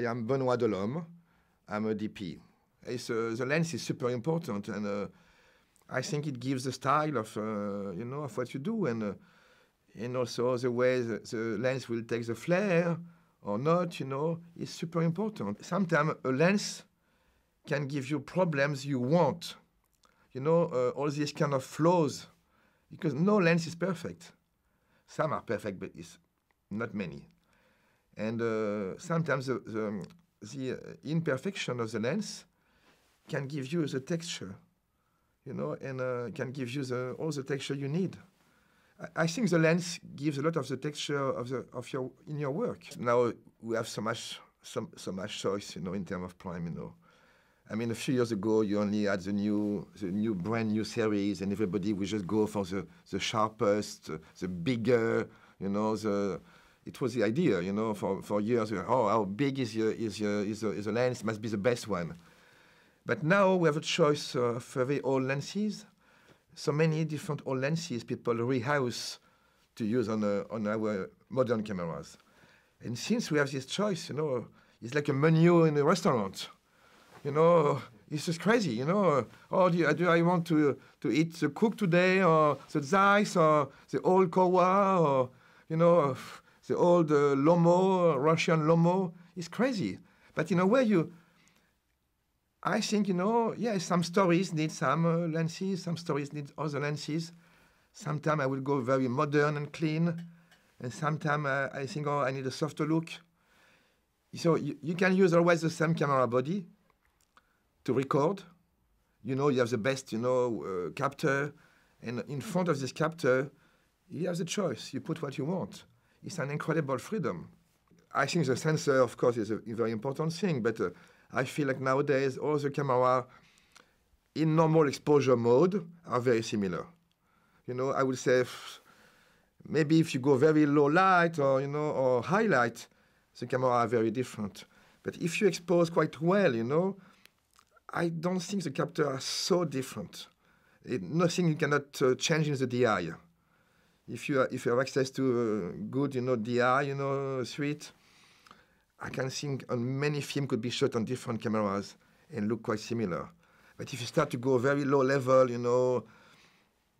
I am Benoit Delhomme. I'm a DP. Uh, the lens is super important, and uh, I think it gives the style of uh, you know of what you do, and uh, and also the way the, the, lens will take the flare or not, you know, is super important. Sometimes a lens can give you problems you want, you know, uh, all these kind of flaws, because no lens is perfect. Some are perfect, but it's not many. And uh, sometimes the, the, the, imperfection of the lens can give you the texture, you know, and uh, can give you the, all the texture you need. I, think the lens gives a lot of the texture of, the, of your in your work. Now we have so much so, so much choice, you know, in terms of prime, you know. I mean, a few years ago, you only had the new, the new brand new series, and everybody would just go for the, the sharpest, the bigger, you know, the it was the idea, you know, for, for years, oh, how big is your, is, your, is, your, is the lens? It must be the best one. But now we have a choice of very old lenses. So many different old lenses people rehouse to use on, uh, on our modern cameras. And since we have this choice, you know, it's like a menu in a restaurant. You know, it's just crazy, you know. Oh, do, you, do I want to, to eat the cook today or the Zeiss or the old Kowa or, you know, the old uh, Lomo, Russian Lomo. is crazy. But in a way, you, I think, you know, yeah, some stories need some uh, lenses, some stories need other lenses. Sometimes I will go very modern and clean, and sometimes uh, I think, oh, I need a softer look. So you, you can use always the same camera body to record. You know, you have the best, you know, uh, capture, and in front of this capture, you have the choice. You put what you want. It's an incredible freedom. I think the sensor, of course, is a very important thing, but uh, I feel like nowadays all the camera in normal exposure mode are very similar. You know, I would say if, maybe if you go very low light or, you know, or highlight, the camera are very different. But if you expose quite well, you know, I don't think the capture are so different. It, nothing you cannot uh, change in the DI if you if you have access to good, you know, DI, you know, suite, I can think on many films could be shot on different cameras and look quite similar. But if you start to go very low level, you know,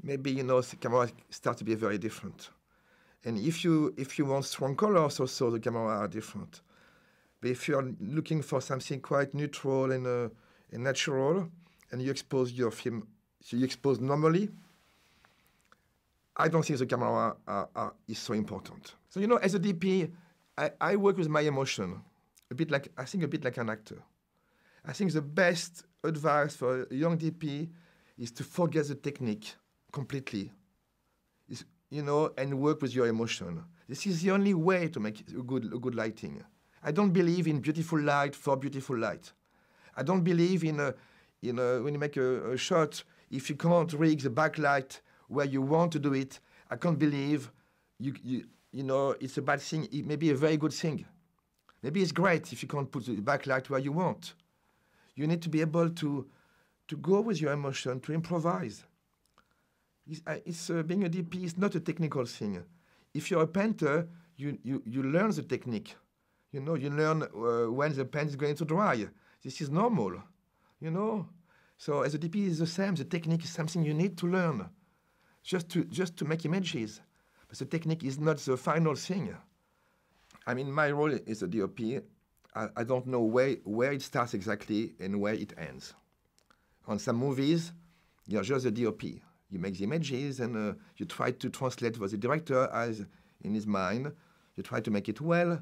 maybe you know the camera start to be very different. And if you if you want strong colors, also the camera are different. But if you are looking for something quite neutral and, uh, and natural, and you expose your film, so you expose normally, I don't think the camera are, are, is so important. So you know, as a DP, I, I work with my emotion, a bit like I think a bit like an actor. I think the best advice for a young DP is to forget the technique completely. Is you know, and work with your emotion. This is the only way to make a good a good lighting. I don't believe in beautiful light for beautiful light. I don't believe in a, in a, when you make a, a shot, if you can't rig the backlight where you want to do it. I can't believe you, you, you know, it's a bad thing. It may be a very good thing. Maybe it's great if you can't put the backlight where you want. You need to be able to, to go with your emotion, to improvise. It's, uh, it's uh, being a DP is not a technical thing. If you're a painter, you, you, you learn the technique. You know, you learn uh, when the paint is going to dry. This is normal, you know. So as a DP is the same, the technique is something you need to learn just to, just to make images. But the technique is not the final thing. I mean, my role is a DOP. I, I don't know where, where it starts exactly and where it ends. On some movies, you're just a DOP. You make the images and uh, you try to translate what the director has in his mind. You try to make it well.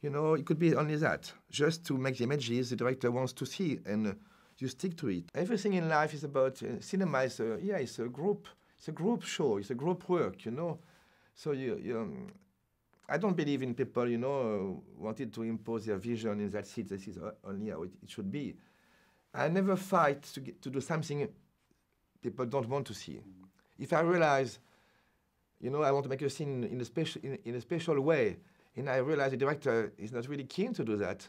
You know, it could be only that. Just to make the images the director wants to see and uh, you stick to it. Everything in life is about uh, cinema. Is a, yeah, it's a group. It's a group show. It's a group work, you know. So you, you um, I don't believe in people, you know, uh, wanted to impose their vision in that seat. This is only how it, it should be. I never fight to, get, to do something people don't want to see. If I realize, you know, I want to make a scene in a special in, in, a special way, and I realize the director is not really keen to do that,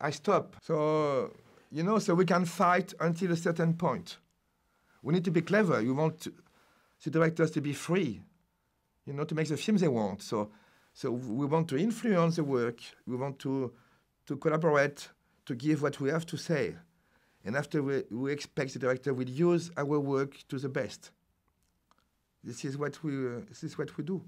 I stop. So you know, so we can fight until a certain point. We need to be clever. You want to, the directors to be free, you know, to make the film they want. So, so we want to influence the work. We want to to collaborate, to give what we have to say, and after we, we expect the director will use our work to the best. This is what we uh, this is what we do.